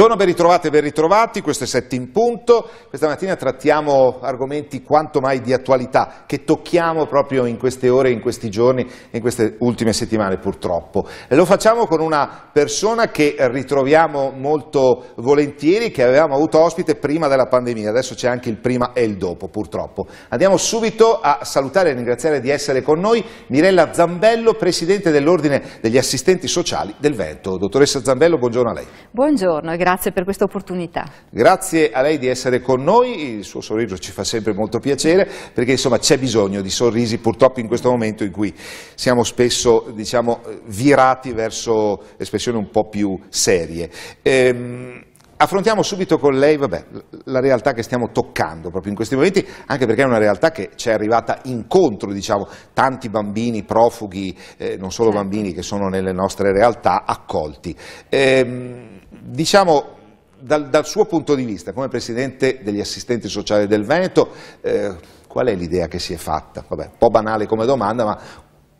Buongiorno, ben ritrovati e ben ritrovati, questo è Setti in Punto. Questa mattina trattiamo argomenti quanto mai di attualità che tocchiamo proprio in queste ore, in questi giorni in queste ultime settimane purtroppo. E lo facciamo con una persona che ritroviamo molto volentieri, che avevamo avuto ospite prima della pandemia, adesso c'è anche il prima e il dopo purtroppo. Andiamo subito a salutare e ringraziare di essere con noi Mirella Zambello, Presidente dell'Ordine degli Assistenti Sociali del Vento. Dottoressa Zambello, buongiorno a lei. Buongiorno. Grazie grazie per questa opportunità. Grazie a lei di essere con noi, il suo sorriso ci fa sempre molto piacere perché insomma c'è bisogno di sorrisi purtroppo in questo momento in cui siamo spesso diciamo, virati verso espressioni un po' più serie. Ehm, affrontiamo subito con lei vabbè, la realtà che stiamo toccando proprio in questi momenti, anche perché è una realtà che ci è arrivata incontro, diciamo, tanti bambini profughi, eh, non solo certo. bambini che sono nelle nostre realtà, accolti. Ehm, diciamo, dal, dal, suo punto di vista, come Presidente degli assistenti sociali del Veneto, eh, qual è l'idea che si è fatta? Vabbè, un po' banale come domanda, ma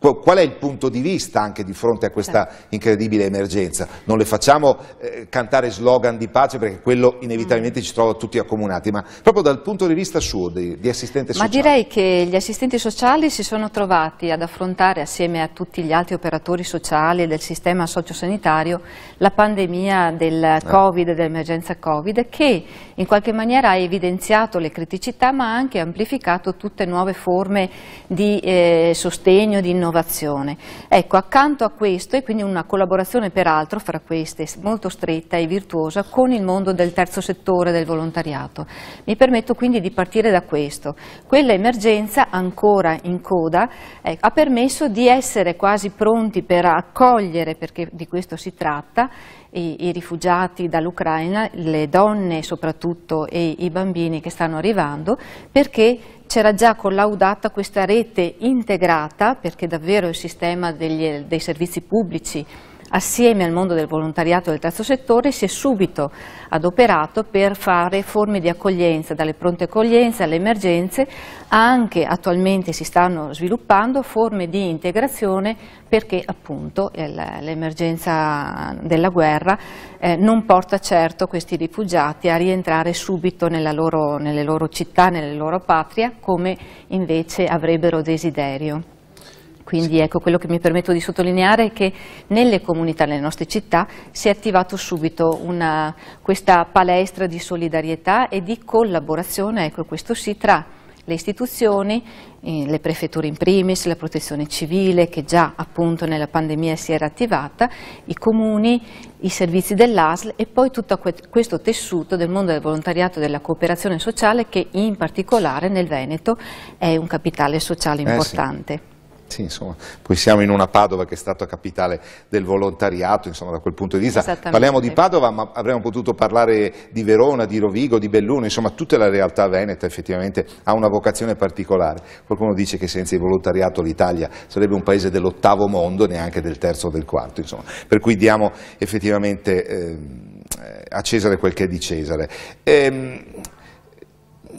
Qual è il punto di vista anche di fronte a questa certo. incredibile emergenza? Non le facciamo eh, cantare slogan di pace perché quello inevitabilmente mm. ci trova tutti accomunati, ma proprio dal punto di vista suo, di, di assistente sociale. Ma direi che gli assistenti sociali si sono trovati ad affrontare assieme a tutti gli altri operatori sociali del sistema sociosanitario la pandemia del eh. Covid, dell'emergenza Covid, che in qualche maniera ha evidenziato le criticità ma ha anche amplificato tutte nuove forme di eh, sostegno, di innovazione. Ecco, accanto a questo e quindi una collaborazione peraltro fra queste molto stretta e virtuosa con il mondo del terzo settore del volontariato. Mi permetto quindi di partire da questo. Quella emergenza ancora in coda eh, ha permesso di essere quasi pronti per accogliere, perché di questo si tratta, i, i rifugiati dall'Ucraina, le donne soprattutto e i bambini che stanno arrivando, perché c'era già collaudata questa rete integrata, perché davvero il sistema degli, dei servizi pubblici assieme al mondo del volontariato del terzo settore, si è subito adoperato per fare forme di accoglienza, dalle pronte accoglienze alle emergenze, anche attualmente si stanno sviluppando forme di integrazione perché appunto l'emergenza della guerra eh, non porta certo questi rifugiati a rientrare subito loro, nelle loro città, nelle loro patria, come invece avrebbero desiderio. Quindi ecco, quello che mi permetto di sottolineare è che nelle comunità, nelle nostre città, si è attivato subito una, questa palestra di solidarietà e di collaborazione, ecco questo sì, tra le istituzioni, eh, le prefetture in primis, la protezione civile che già appunto nella pandemia si era attivata, i comuni, i servizi dell'ASL e poi tutto questo tessuto del mondo del volontariato e della cooperazione sociale che in particolare nel Veneto è un capitale sociale importante. Eh sì. Sì, insomma, poi siamo in una Padova che è stata capitale del volontariato, insomma, da quel punto di vista. Parliamo di Padova, ma avremmo potuto parlare di Verona, di Rovigo, di Belluno, insomma, tutta la realtà veneta effettivamente ha una vocazione particolare. Qualcuno dice che senza il volontariato l'Italia sarebbe un paese dell'ottavo mondo, neanche del terzo o del quarto, insomma. Per cui diamo effettivamente ehm, eh, a Cesare quel che è di Cesare. Eh,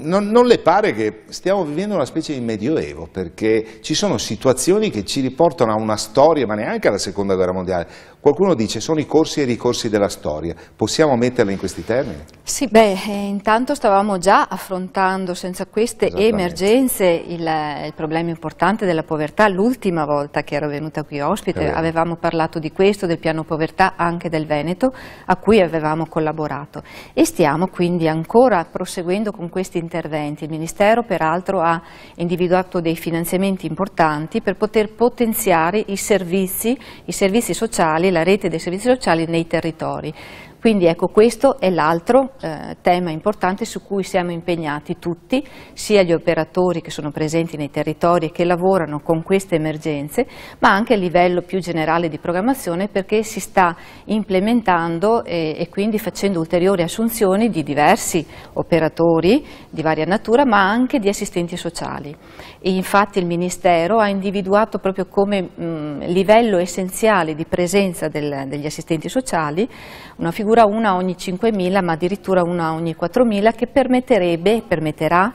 non, non, le pare che stiamo vivendo una specie di medioevo, perché ci sono situazioni che ci riportano a una storia, ma neanche alla seconda guerra mondiale, Qualcuno dice sono i corsi e i ricorsi della storia, possiamo metterla in questi termini? Sì, beh, eh, intanto stavamo già affrontando senza queste emergenze il, il, problema importante della povertà. L'ultima volta che ero venuta qui ospite eh. avevamo parlato di questo, del piano povertà anche del Veneto, a cui avevamo collaborato e stiamo quindi ancora proseguendo con questi interventi. Il Ministero peraltro ha individuato dei finanziamenti importanti per poter potenziare i servizi, i servizi sociali e la rete dei servizi sociali nei territori. Quindi ecco questo è l'altro eh, tema importante su cui siamo impegnati tutti, sia gli operatori che sono presenti nei territori e che lavorano con queste emergenze, ma anche a livello più generale di programmazione perché si sta implementando e, eh, e quindi facendo ulteriori assunzioni di diversi operatori di varia natura, ma anche di assistenti sociali. E infatti il Ministero ha individuato proprio come mh, livello essenziale di presenza del, degli assistenti sociali una figura addirittura una ogni 5.000 ma addirittura una ogni 4.000 che permetterebbe, e permetterà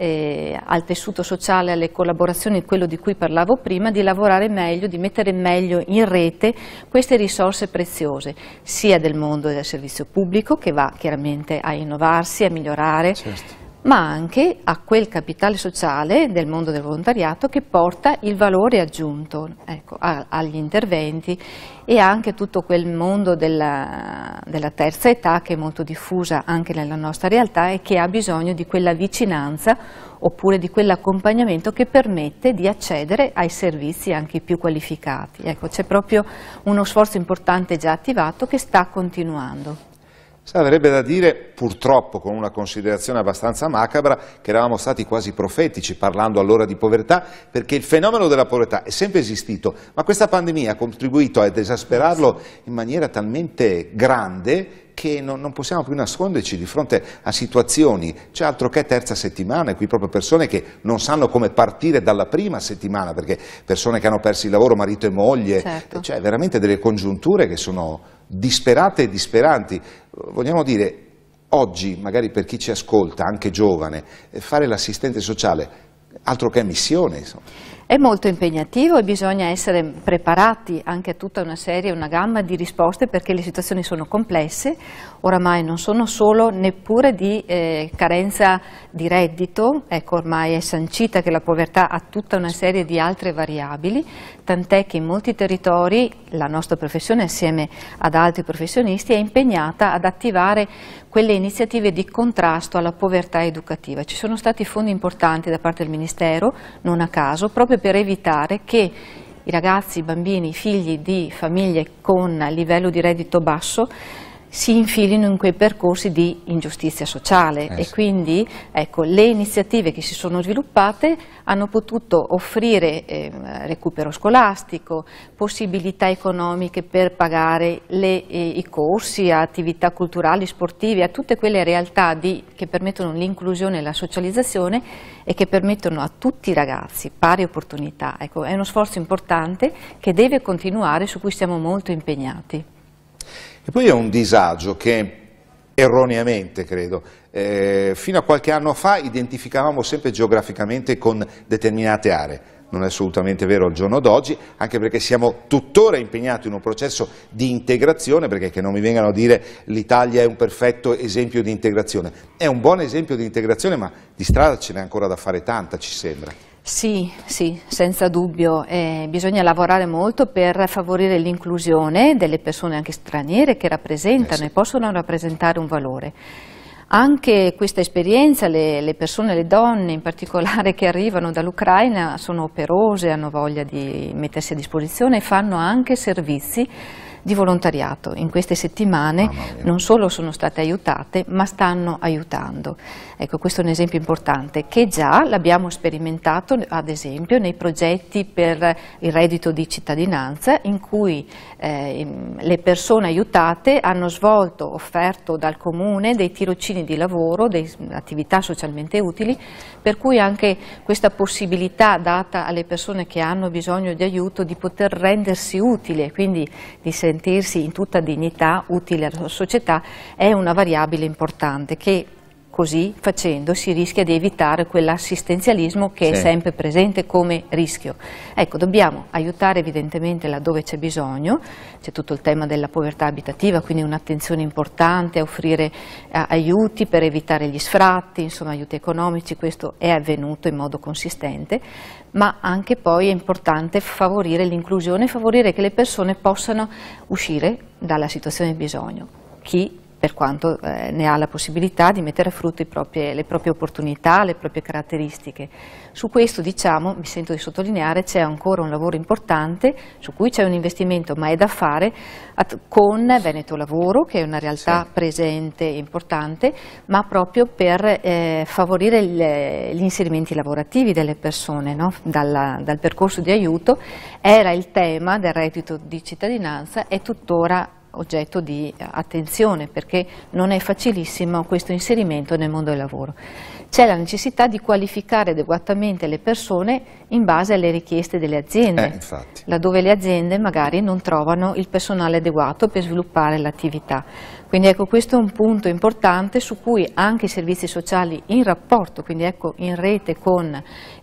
eh, al tessuto sociale, alle collaborazioni, quello di cui parlavo prima, di lavorare meglio, di mettere meglio in rete queste risorse preziose, sia del mondo del servizio pubblico che va chiaramente a innovarsi, a migliorare, certo ma anche a quel capitale sociale del mondo del volontariato che porta il valore aggiunto ecco, a, agli interventi e anche tutto quel mondo della, della, terza età che è molto diffusa anche nella nostra realtà e che ha bisogno di quella vicinanza oppure di quell'accompagnamento che permette di accedere ai servizi anche più qualificati. Ecco, c'è proprio uno sforzo importante già attivato che sta continuando. Sarebbe da dire, purtroppo, con una considerazione abbastanza macabra, che eravamo stati quasi profetici parlando allora di povertà, perché il fenomeno della povertà è sempre esistito, ma questa pandemia ha contribuito ad esasperarlo in maniera talmente grande che non, non, possiamo più nasconderci di fronte a situazioni, c'è altro che terza settimana, e qui proprio persone che non sanno come partire dalla prima settimana, perché persone che hanno perso il lavoro, marito e moglie, certo. cioè veramente delle congiunture che sono disperate e disperanti. Vogliamo dire, oggi, magari per chi ci ascolta, anche giovane, eh, fare l'assistente sociale altro che missione. Insomma. È molto impegnativo e bisogna essere preparati anche a tutta una serie, una gamma di risposte perché le situazioni sono complesse, oramai non sono solo neppure di eh, carenza di reddito, ecco ormai è sancita che la povertà ha tutta una serie di altre variabili, tant'è che in molti territori la nostra professione assieme ad altri professionisti è impegnata ad attivare quelle iniziative di contrasto alla povertà educativa. Ci sono stati fondi importanti da parte del Ministero, non a caso, proprio per evitare che i ragazzi, i bambini, i figli di famiglie con livello di reddito basso si infilino in quei percorsi di ingiustizia sociale eh sì. e quindi ecco, le iniziative che si sono sviluppate hanno potuto offrire eh, recupero scolastico, possibilità economiche per pagare le, eh, i corsi attività culturali, sportive, a tutte quelle realtà di, che permettono l'inclusione e la socializzazione e che permettono a tutti i ragazzi pari opportunità. Ecco, è uno sforzo importante che deve continuare, su cui siamo molto impegnati. E poi è un disagio che erroneamente credo, eh, fino a qualche anno fa identificavamo sempre geograficamente con determinate aree, non è assolutamente vero al giorno d'oggi, anche perché siamo tuttora impegnati in un processo di integrazione, perché che non mi vengano a dire l'Italia è un perfetto esempio di integrazione, è un buon esempio di integrazione ma di strada ce n'è ancora da fare tanta ci sembra. Sì, sì, senza dubbio. Eh, bisogna lavorare molto per favorire l'inclusione delle persone anche straniere che rappresentano eh sì. e possono rappresentare un valore. Anche questa esperienza, le, le, persone, le donne in particolare che arrivano dall'Ucraina sono operose, hanno voglia di mettersi a disposizione e fanno anche servizi di volontariato. In queste settimane non solo sono state aiutate, ma stanno aiutando. Ecco, questo è un esempio importante che già l'abbiamo sperimentato, ad esempio, nei progetti per il reddito di cittadinanza, in cui eh, le persone aiutate hanno svolto, offerto dal comune dei tirocini di lavoro, delle attività socialmente utili, per cui anche questa possibilità data alle persone che hanno bisogno di aiuto di poter rendersi utile, quindi di se sentirsi in tutta dignità utile alla società è una variabile importante che così facendo si rischia di evitare quell'assistenzialismo che sì. è sempre presente come rischio. Ecco, dobbiamo aiutare evidentemente laddove c'è bisogno, c'è tutto il tema della povertà abitativa, quindi un'attenzione importante, a offrire eh, aiuti per evitare gli sfratti, insomma aiuti economici, questo è avvenuto in modo consistente, ma anche poi è importante favorire l'inclusione, favorire che le persone possano uscire dalla situazione di bisogno. Chi per quanto eh, ne ha la possibilità di mettere a frutto proprie, le proprie opportunità, le proprie caratteristiche. Su questo diciamo, mi sento di sottolineare, c'è ancora un lavoro importante su cui c'è un investimento ma è da fare con Veneto Lavoro che è una realtà sì. presente e importante ma proprio per eh, favorire il, gli inserimenti lavorativi delle persone no? Dalla, dal percorso di aiuto era il tema del reddito di cittadinanza è tuttora oggetto di eh, attenzione perché non è facilissimo questo inserimento nel mondo del lavoro c'è la necessità di qualificare adeguatamente le persone in base alle richieste delle aziende, eh, laddove le aziende magari non trovano il personale adeguato per sviluppare l'attività. Quindi ecco, questo è un punto importante su cui anche i servizi sociali in rapporto, quindi ecco, in rete con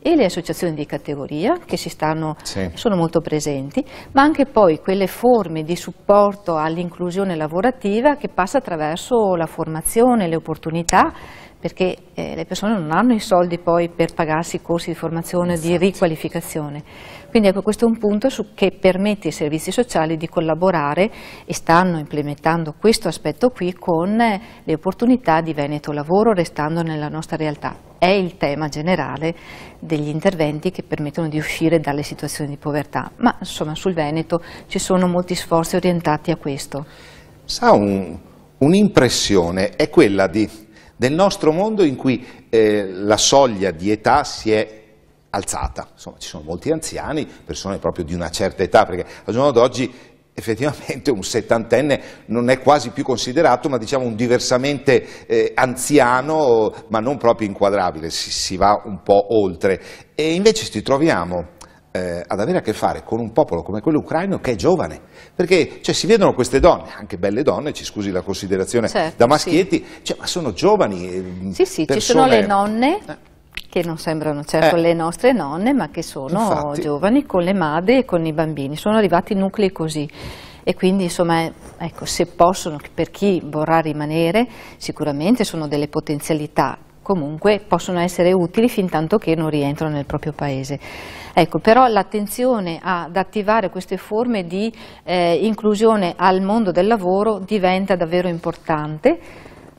le associazioni di categoria che stanno, sì. sono molto presenti, ma anche poi quelle forme di supporto all'inclusione lavorativa che passa attraverso la formazione, le opportunità perché eh, le persone non hanno i soldi poi per pagarsi corsi di formazione, esatto. di riqualificazione. Quindi ecco, questo è un punto che permette ai servizi sociali di collaborare e stanno implementando questo aspetto qui con eh, le opportunità di Veneto Lavoro restando nella nostra realtà. È il tema generale degli interventi che permettono di uscire dalle situazioni di povertà, ma insomma sul Veneto ci sono molti sforzi orientati a questo. Sa un'impressione, un è quella di del nostro mondo in cui eh, la soglia di età si è alzata. Insomma, ci sono molti anziani, persone proprio di una certa età, perché al giorno d'oggi effettivamente un settantenne non è quasi più considerato, ma diciamo un diversamente eh, anziano, ma non proprio inquadrabile, si, si va un po' oltre. E invece ci troviamo eh, ad avere a che fare con un popolo come quello ucraino che è giovane, perché cioè, si vedono queste donne, anche belle donne, ci scusi la considerazione certo, da maschietti, sì. cioè, ma sono giovani. Eh, sì, sì, persone... ci sono le nonne. Eh che non sembrano certo eh. le nostre nonne, ma che sono Infatti. giovani con le madri e con i bambini. Sono arrivati nuclei così. E quindi, insomma, ecco, se possono, per chi vorrà rimanere, sicuramente sono delle potenzialità comunque possono essere utili fin tanto che non rientrano nel proprio paese. Ecco, però l'attenzione ad attivare queste forme di eh, inclusione al mondo del lavoro diventa davvero importante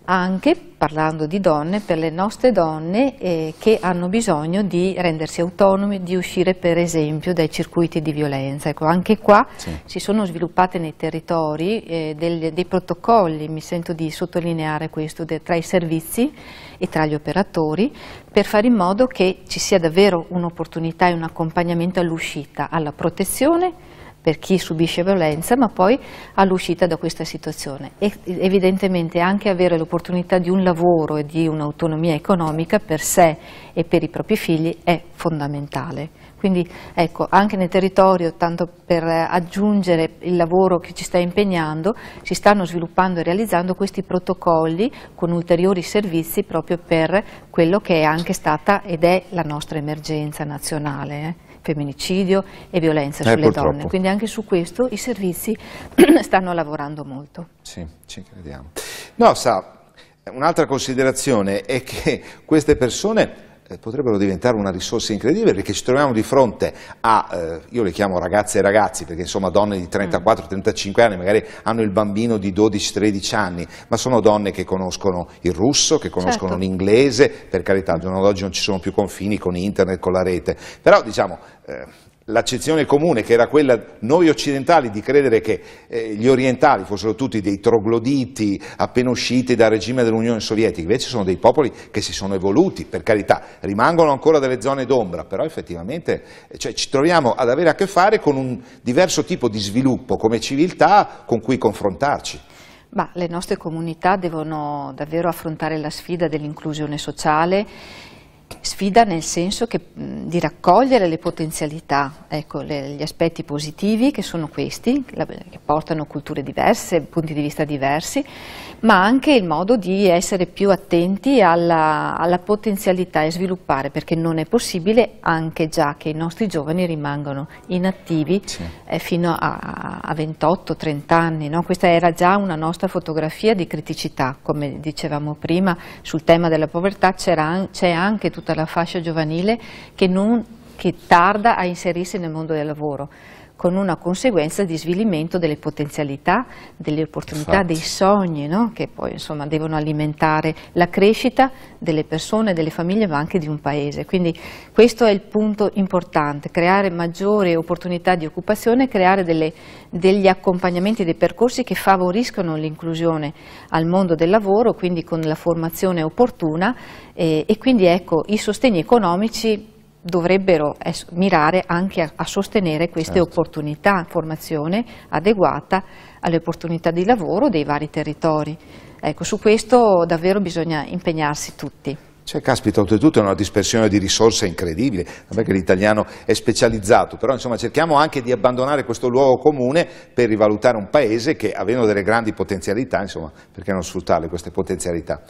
anche parlando di donne, per le nostre donne eh, che hanno bisogno di rendersi autonome, di uscire per esempio dai circuiti di violenza. Ecco, anche qua sì. si sono sviluppate nei territori eh, del, dei protocolli, mi sento di sottolineare questo, de, tra i servizi e tra gli operatori, per fare in modo che ci sia davvero un'opportunità e un accompagnamento all'uscita, alla protezione per chi subisce violenza, ma poi all'uscita da questa situazione. E evidentemente anche avere l'opportunità di un lavoro e di un'autonomia economica per sé e per i propri figli è fondamentale. Quindi ecco, anche nel territorio, tanto per aggiungere il lavoro che ci sta impegnando, si stanno sviluppando e realizzando questi protocolli con ulteriori servizi proprio per quello che è anche stata ed è la nostra emergenza nazionale. Eh femminicidio e violenza eh, sulle purtroppo. donne, quindi anche su questo i servizi stanno lavorando molto. Sì, ci crediamo. No, sa, un'altra considerazione è che queste persone eh, potrebbero diventare una risorsa incredibile perché ci troviamo di fronte a, eh, io le chiamo ragazze e ragazzi perché insomma donne di 34-35 mm. anni magari hanno il bambino di 12-13 anni, ma sono donne che conoscono il russo, che conoscono certo. l'inglese, per carità al giorno d'oggi non ci sono più confini con internet, con la rete, però diciamo... Eh, l'accezione comune che era quella noi occidentali di credere che eh, gli orientali fossero tutti dei trogloditi appena usciti dal regime dell'Unione Sovietica, invece sono dei popoli che si sono evoluti, per carità, rimangono ancora delle zone d'ombra, però effettivamente eh, cioè, ci troviamo ad avere a che fare con un diverso tipo di sviluppo come civiltà con cui confrontarci. Ma le nostre comunità devono davvero affrontare la sfida dell'inclusione sociale sfida nel senso che, di raccogliere le potenzialità, ecco, le, gli aspetti positivi che sono questi, che portano culture diverse, punti di vista diversi, ma anche il modo di essere più attenti alla, alla potenzialità e sviluppare, perché non è possibile anche già che i nostri giovani rimangano inattivi sì. eh, fino a, a 28-30 anni. No? Questa era già una nostra fotografia di criticità, come dicevamo prima, sul tema della povertà c'è anche tutta la fascia giovanile che, non, che tarda a inserirsi nel mondo del lavoro con una conseguenza di svilimento delle potenzialità, delle opportunità, Infatti. Esatto. dei sogni, no? che poi insomma, devono alimentare la crescita delle persone, delle famiglie, ma anche di un paese. Quindi questo è il punto importante, creare maggiore opportunità di occupazione, creare delle, degli accompagnamenti, dei percorsi che favoriscono l'inclusione al mondo del lavoro, quindi con la formazione opportuna eh, e quindi ecco i sostegni economici dovrebbero mirare anche a, a sostenere queste certo. opportunità, formazione adeguata alle opportunità di lavoro dei vari territori. Ecco, su questo davvero bisogna impegnarsi tutti. Cioè, caspita, oltretutto è una dispersione di risorse incredibile, non è che l'italiano è specializzato, però insomma cerchiamo anche di abbandonare questo luogo comune per rivalutare un paese che, avendo delle grandi potenzialità, insomma, perché non sfruttare queste potenzialità?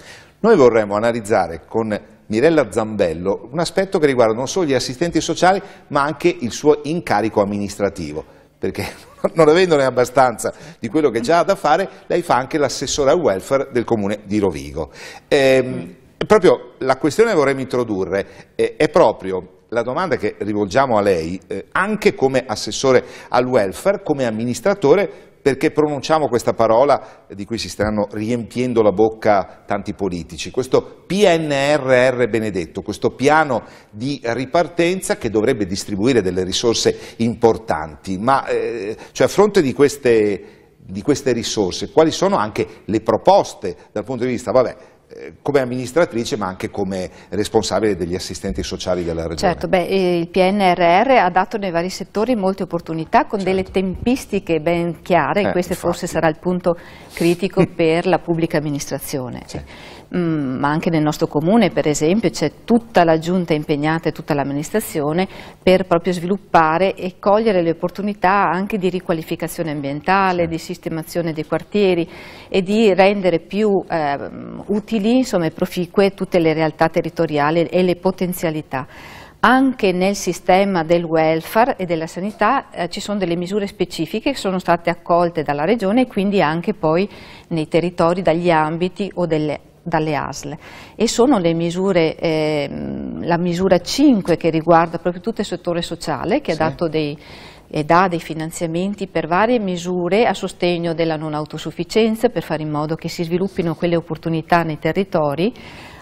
Noi vorremmo analizzare con Mirella Zambello un aspetto che riguarda non solo gli assistenti sociali ma anche il suo incarico amministrativo, perché non avendone abbastanza di quello che già ha da fare, lei fa anche l'assessore al welfare del comune di Rovigo. Eh, proprio la questione che vorremmo introdurre eh, è proprio la domanda che rivolgiamo a lei, eh, anche come assessore al welfare, come amministratore, perché pronunciamo questa parola di cui si stanno riempiendo la bocca tanti politici, questo PNRR benedetto, questo piano di ripartenza che dovrebbe distribuire delle risorse importanti, ma eh, cioè a fronte di queste, di queste risorse quali sono anche le proposte dal punto di vista, vabbè, eh, come amministratrice ma anche come responsabile degli assistenti sociali della regione. Certo, beh, eh, il PNRR ha dato nei vari settori molte opportunità con certo. delle tempistiche ben chiare, eh, questo forse sarà il punto critico per la pubblica amministrazione. Sì. Mm, ma anche nel nostro comune per esempio c'è tutta la giunta impegnata e tutta l'amministrazione per proprio sviluppare e cogliere le opportunità anche di riqualificazione ambientale, sì. di sistemazione dei quartieri e di rendere più eh, utili e proficue tutte le realtà territoriali e le potenzialità anche nel sistema del welfare e della sanità eh, ci sono delle misure specifiche che sono state accolte dalla Regione e quindi anche poi nei territori, dagli ambiti o delle dalle ASL e sono le misure, eh, la misura 5 che riguarda proprio tutto il settore sociale che sì. ha dato dei e dà dei finanziamenti per varie misure a sostegno della non autosufficienza per fare in modo che si sviluppino quelle opportunità nei territori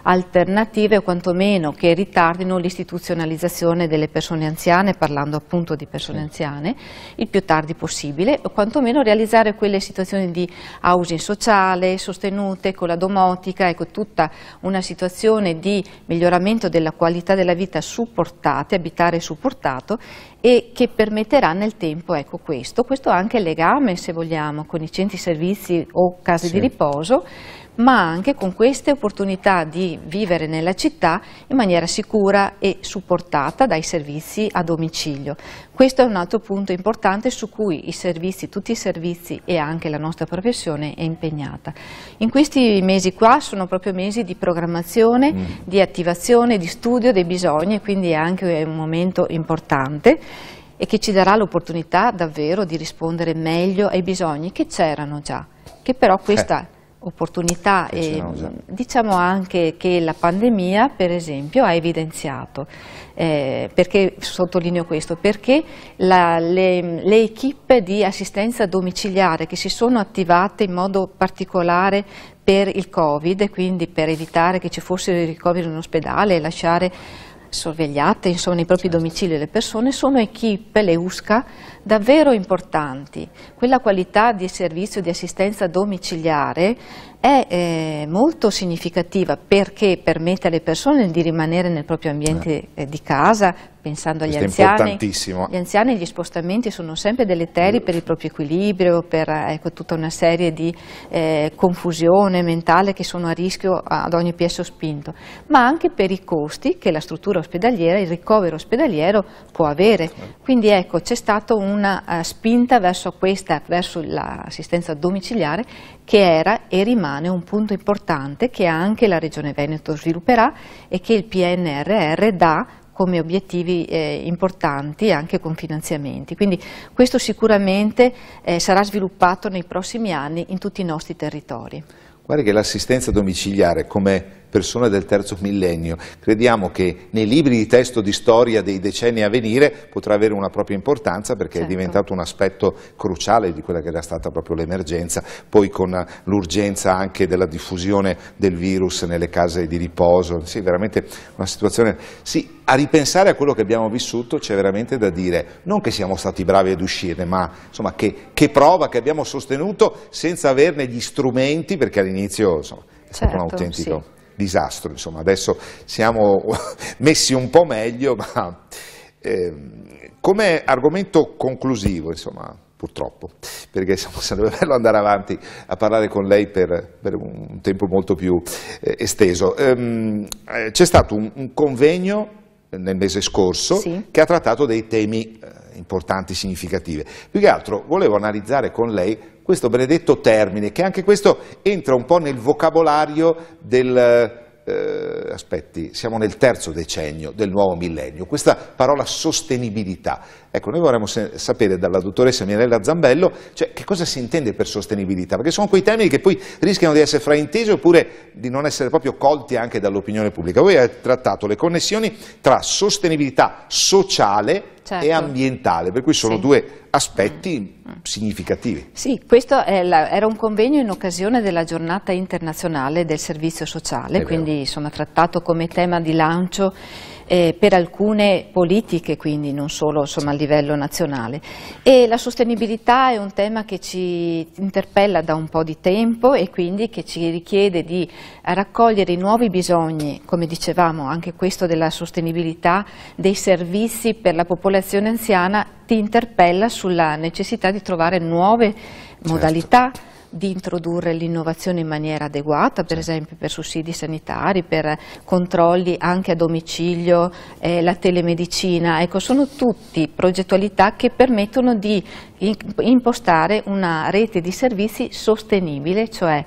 alternative o quantomeno che ritardino l'istituzionalizzazione delle persone anziane, parlando appunto di persone anziane, il più tardi possibile o quantomeno realizzare quelle situazioni di housing sociale sostenute con la domotica, ecco tutta una situazione di miglioramento della qualità della vita supportate, abitare supportato e che permetterà nel tempo ecco questo, questo ha anche legame se vogliamo con i centri servizi o case sì. di riposo ma anche con queste opportunità di vivere nella città in maniera sicura e supportata dai servizi a domicilio. Questo è un altro punto importante su cui i servizi, tutti i servizi e anche la nostra professione è impegnata. In questi mesi qua sono proprio mesi di programmazione, mm. di attivazione, di studio dei bisogni e quindi è anche un momento importante e che ci darà l'opportunità davvero di rispondere meglio ai bisogni che c'erano già, che però eh. questa opportunità e mm, diciamo anche che la pandemia per esempio ha evidenziato, eh, perché sottolineo questo, perché la, le, le equip di assistenza domiciliare che si sono attivate in modo particolare per il Covid, quindi per evitare che ci fosse il ricovero in ospedale e lasciare sorvegliate, insomma nei propri certo. domicili le persone, sono equip, le USCA, davvero importanti. Quella qualità di servizio di assistenza domiciliare è eh, molto significativa perché permette alle persone di rimanere nel proprio ambiente eh. eh di casa, pensando Questo agli anziani. Gli anziani gli spostamenti sono sempre deleteri per il proprio equilibrio, per eh, ecco, tutta una serie di eh, confusione mentale che sono a rischio ad ogni piesso spinto, ma anche per i costi che la struttura ospedaliera, il ricovero ospedaliero può avere. Quindi ecco, c'è stata una uh, spinta verso questa, verso l'assistenza domiciliare che era e rimane un punto importante che anche la Regione Veneto svilupperà e che il PNRR dà come obiettivi eh, importanti anche con finanziamenti. Quindi questo sicuramente eh, sarà sviluppato nei prossimi anni in tutti i nostri territori. Guarda che l'assistenza domiciliare come persone del terzo millennio. Crediamo che nei libri di testo di storia dei decenni a venire potrà avere una propria importanza perché certo. è diventato un aspetto cruciale di quella che era stata proprio l'emergenza, poi con l'urgenza anche della diffusione del virus nelle case di riposo, sì, veramente una situazione... Sì, a ripensare a quello che abbiamo vissuto c'è veramente da dire, non che siamo stati bravi ad uscirne, ma insomma, che, che, prova che abbiamo sostenuto senza averne gli strumenti, perché all'inizio è stato un certo, autentico... Sì disastro, insomma adesso siamo messi un po' meglio, ma eh, come argomento conclusivo, insomma, purtroppo, perché insomma, sarebbe bello andare avanti a parlare con lei per, per un tempo molto più eh, esteso. Ehm, eh, c'è stato un, un, convegno nel mese scorso sì. che ha trattato dei temi eh, importanti, significativi. Più che altro volevo analizzare con lei questo benedetto termine, che anche questo entra un po' nel vocabolario del... Eh, aspetti, siamo nel terzo decennio del nuovo millennio, questa parola sostenibilità, Ecco, noi vorremmo sapere dalla dottoressa Mirella Zambello cioè, che cosa si intende per sostenibilità, perché sono quei termini che poi rischiano di essere fraintesi oppure di non essere proprio colti anche dall'opinione pubblica. Voi avete trattato le connessioni tra sostenibilità sociale Certo. e ambientale, per cui sono sì. due aspetti mm. significativi. Sì, questo la, era un convegno in occasione della giornata internazionale del servizio sociale, È quindi vero. insomma trattato come tema di lancio eh, per alcune politiche, quindi non solo insomma, a livello nazionale. E la sostenibilità è un tema che ci interpella da un po' di tempo e quindi che ci richiede di raccogliere i nuovi bisogni, come dicevamo, anche questo della sostenibilità dei servizi per la popolazione anziana ti interpella sulla necessità di trovare nuove certo. modalità di introdurre l'innovazione in maniera adeguata, per esempio per sussidi sanitari, per controlli anche a domicilio, eh, la telemedicina, ecco, sono tutti progettualità che permettono di impostare una rete di servizi sostenibile, cioè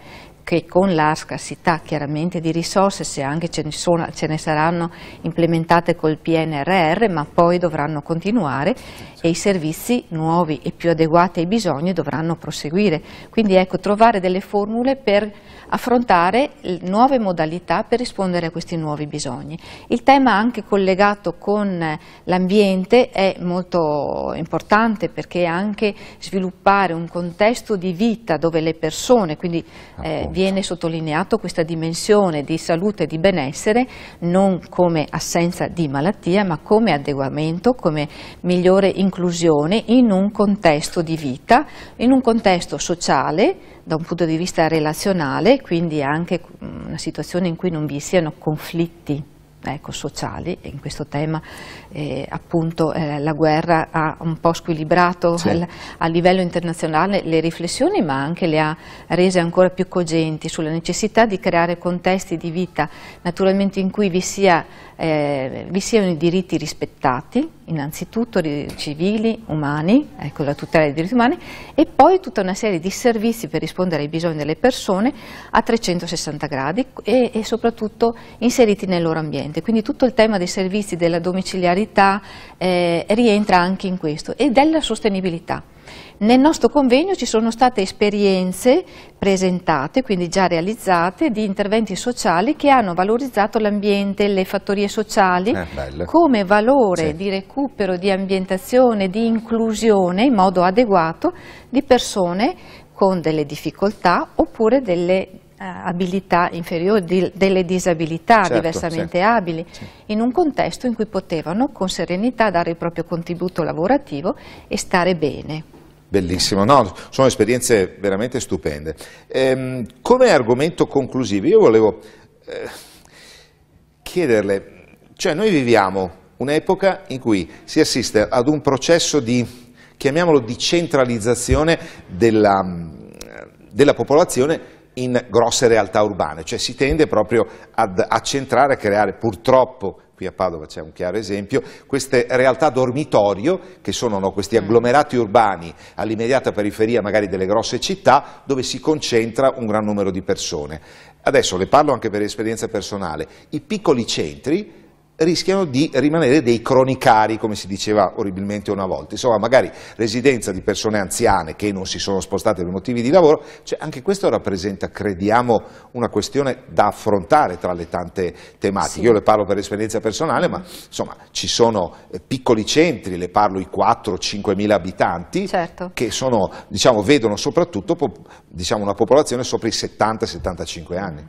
che con la scarsità chiaramente di risorse, se anche ce ne, sono, ce ne saranno implementate col PNRR, ma poi dovranno continuare e i servizi nuovi e più adeguati ai bisogni dovranno proseguire. Quindi ecco, trovare delle formule per affrontare nuove modalità per rispondere a questi nuovi bisogni. Il tema anche collegato con l'ambiente è molto importante perché anche sviluppare un contesto di vita dove le persone, quindi eh, viene sottolineato questa dimensione di salute e di benessere, non come assenza di malattia ma come adeguamento, come migliore inclusione in un contesto di vita, in un contesto sociale, da un punto di vista relazionale, quindi anche una situazione in cui non vi siano conflitti ecco, sociali, e in questo tema eh, appunto eh, la guerra ha un po' squilibrato sì. al, eh, a livello internazionale le riflessioni ma anche le ha rese ancora più cogenti sulla necessità di creare contesti di vita naturalmente in cui vi sia eh, vi siano i diritti rispettati, innanzitutto civili, umani, ecco la tutela dei diritti umani, e poi tutta una serie di servizi per rispondere ai bisogni delle persone a 360 gradi e, e soprattutto inseriti nel loro ambiente. Quindi tutto il tema dei servizi, della domiciliarità eh, rientra anche in questo e della sostenibilità. Nel nostro convegno ci sono state esperienze presentate, quindi già realizzate, di interventi sociali che hanno valorizzato l'ambiente, e le fattorie sociali eh, come valore sì. di recupero, di ambientazione, di inclusione in modo adeguato di persone con delle difficoltà oppure delle eh, abilità inferiori, di, delle disabilità certo, diversamente certo. abili, sì. in un contesto in cui potevano con serenità dare il proprio contributo lavorativo e stare bene. Bellissimo, no, sono esperienze veramente stupende. Ehm, come argomento conclusivo, io volevo eh, chiederle, cioè noi viviamo un'epoca in cui si assiste ad un processo di, chiamiamolo, di centralizzazione della, della popolazione in grosse realtà urbane, cioè si tende proprio ad accentrare, a creare purtroppo qui a Padova c'è un chiaro esempio, queste realtà dormitorio, che sono no, questi mm. agglomerati urbani all'immediata periferia magari delle grosse città, dove si concentra un gran numero di persone. Adesso le parlo anche per esperienza personale, i piccoli centri rischiano di rimanere dei cronicari, come si diceva orribilmente una volta. Insomma, magari residenza di persone anziane che non si sono spostate per motivi di lavoro, cioè anche questo rappresenta, crediamo, una questione da affrontare tra le tante tematiche. Sì. Io le parlo per esperienza personale, ma insomma, ci sono eh, piccoli centri, le parlo i 4-5 mila abitanti, certo. che sono, diciamo, vedono soprattutto diciamo, una popolazione sopra i 70-75 anni.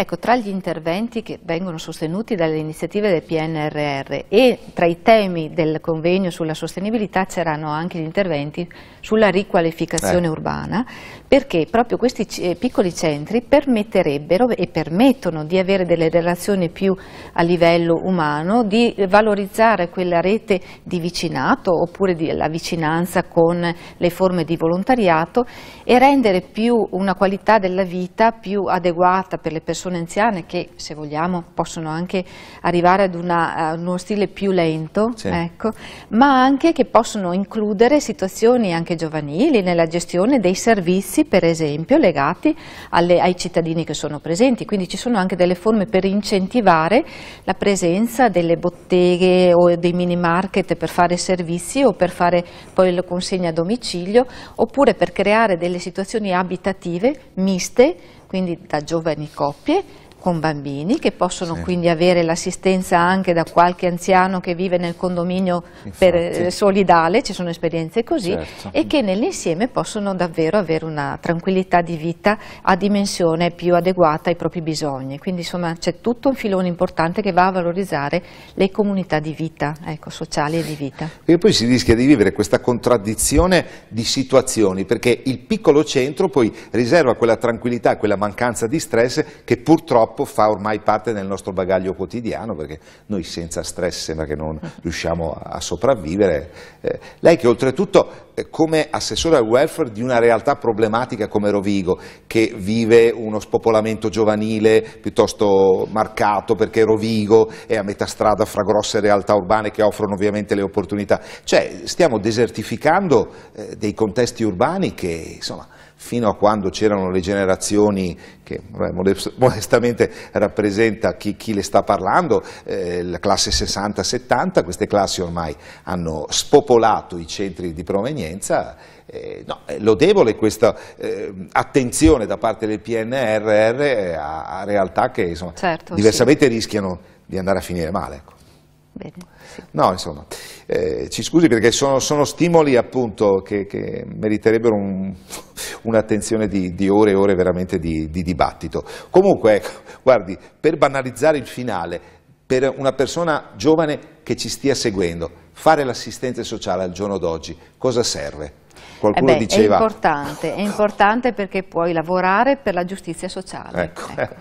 Ecco, tra gli interventi che vengono sostenuti dalle iniziative del PNRR e tra i temi del convegno sulla sostenibilità c'erano anche gli interventi sulla riqualificazione eh. urbana, perché proprio questi eh, piccoli centri permetterebbero e permettono di avere delle relazioni più a livello umano, di eh, valorizzare quella rete di vicinato oppure di, la vicinanza con le forme di volontariato e rendere più una qualità della vita più adeguata per le persone anziane che se vogliamo possono anche arrivare ad, una, ad uno stile più lento, sì. ecco, ma anche che possono includere situazioni anche giovanili, nella gestione dei servizi per esempio legati alle, ai cittadini che sono presenti, quindi ci sono anche delle forme per incentivare la presenza delle botteghe o dei mini market per fare servizi o per fare poi la consegna a domicilio oppure per creare delle situazioni abitative miste, quindi da giovani coppie con bambini che possono sì. quindi avere l'assistenza anche da qualche anziano che vive nel condominio per, eh, solidale, ci sono esperienze così, certo. e che nell'insieme possono davvero avere una tranquillità di vita a dimensione più adeguata ai propri bisogni. Quindi insomma c'è tutto un filone importante che va a valorizzare le comunità di vita, ecco, sociali e di vita. E poi si rischia di vivere questa contraddizione di situazioni, perché il piccolo centro poi riserva quella tranquillità, quella mancanza di stress che purtroppo purtroppo fa ormai parte del nostro bagaglio quotidiano perché noi senza stress sembra che non riusciamo a sopravvivere. Eh, lei che oltretutto eh, come assessore al welfare di una realtà problematica come Rovigo che vive uno spopolamento giovanile piuttosto marcato perché Rovigo è a metà strada fra grosse realtà urbane che offrono ovviamente le opportunità, cioè stiamo desertificando eh, dei contesti urbani che insomma fino a quando c'erano le generazioni che modestamente rappresenta chi, chi le sta parlando, eh, la classe 60-70, queste classi ormai hanno spopolato i centri di provenienza, eh, no, è lodevole questa eh, attenzione da parte del PNRR a, a realtà che insomma, certo, diversamente sì. rischiano di andare a finire male. Ecco. Bene, sì. No, insomma, eh, ci scusi perché sono, sono stimoli appunto che, che meriterebbero un, un'attenzione di, di, ore e ore veramente di, di dibattito. Comunque, ecco, guardi, per banalizzare il finale, per una persona giovane che ci stia seguendo, fare l'assistenza sociale al giorno d'oggi, cosa serve? Qualcuno eh beh, diceva... È importante, è importante perché puoi lavorare per la giustizia sociale. Ecco. Ecco.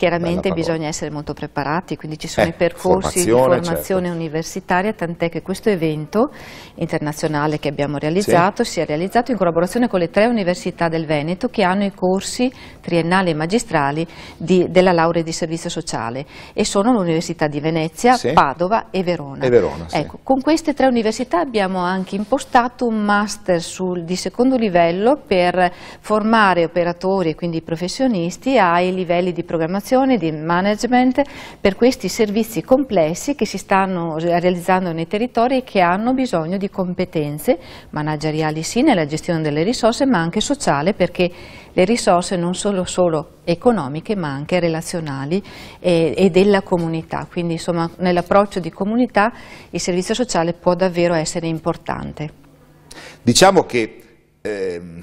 Chiaramente bisogna essere molto preparati, quindi ci sono eh, i percorsi formazione, di formazione certo. universitaria, tant'è che questo evento internazionale che abbiamo realizzato sì. si è realizzato in collaborazione con le tre università del Veneto che hanno i corsi triennali e magistrali di, della laurea di servizio sociale e sono l'Università di Venezia, sì. Padova e Verona. E Verona sì. Ecco, con queste tre università abbiamo anche impostato un master sul, di secondo livello per formare operatori e quindi professionisti ai livelli di programmazione formazione di management per questi servizi complessi che si stanno realizzando nei territori e che hanno bisogno di competenze manageriali sì nella gestione delle risorse ma anche sociale perché le risorse non sono solo economiche ma anche relazionali e, e della comunità, quindi insomma nell'approccio di comunità il servizio sociale può davvero essere importante. Diciamo che ehm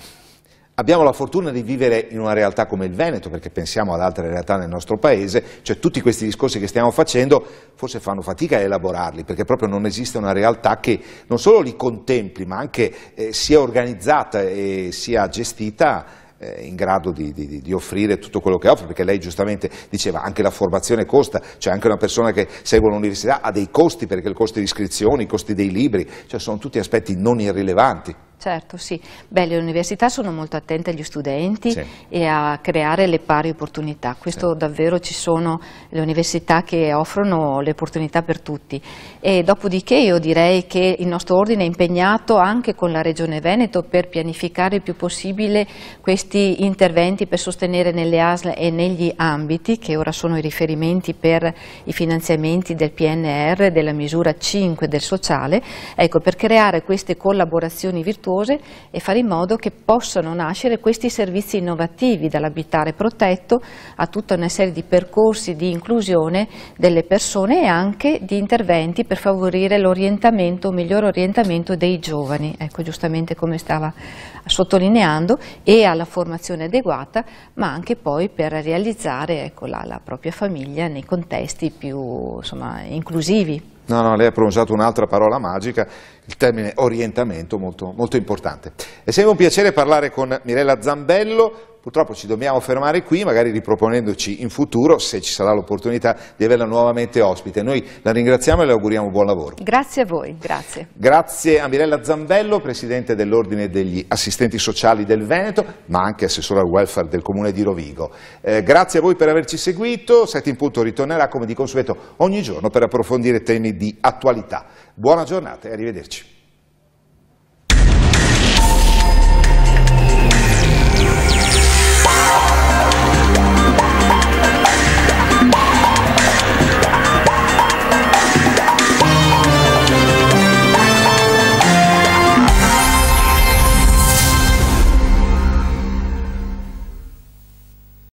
Abbiamo la fortuna di vivere in una realtà come il Veneto, perché pensiamo ad altre realtà nel nostro paese, cioè tutti questi discorsi che stiamo facendo forse fanno fatica a elaborarli, perché proprio non esiste una realtà che non solo li contempli, ma anche eh, sia organizzata e sia gestita eh, in grado di, di, di, offrire tutto quello che offre, perché lei giustamente diceva anche la formazione costa, cioè anche una persona che segue l'università ha dei costi, perché il costo di iscrizioni, i costi dei libri, cioè sono tutti aspetti non irrilevanti. Certo, sì. Beh, le università sono molto attente agli studenti sì. e a creare le pari opportunità. Questo sì. davvero ci sono le università che offrono le opportunità per tutti. E dopodiché io direi che il nostro ordine è impegnato anche con la Regione Veneto per pianificare il più possibile questi interventi per sostenere nelle ASL e negli ambiti che ora sono i riferimenti per i finanziamenti del PNR, della misura 5 del sociale, ecco, per creare queste collaborazioni virtuali virtuose e fare in modo che possano nascere questi servizi innovativi dall'abitare protetto a tutta una serie di percorsi di inclusione delle persone e anche di interventi per favorire l'orientamento, un miglior orientamento dei giovani, ecco giustamente come stava sottolineando, e alla formazione adeguata, ma anche poi per realizzare ecco, la, la propria famiglia nei contesti più insomma, inclusivi. No, no, lei ha pronunciato un'altra parola magica, il termine orientamento molto, molto importante. È sempre un piacere parlare con Mirella Zambello, Purtroppo ci dobbiamo fermare qui, magari riproponendoci in futuro, se ci sarà l'opportunità, di averla nuovamente ospite. Noi la ringraziamo e le auguriamo buon lavoro. Grazie a voi, grazie. Grazie a Mirella Zambello, Presidente dell'Ordine degli Assistenti Sociali del Veneto, ma anche Assessore al Welfare del Comune di Rovigo. Eh, grazie a voi per averci seguito, Sette in Punto ritornerà come di consueto ogni giorno per approfondire temi di attualità. Buona giornata e arrivederci.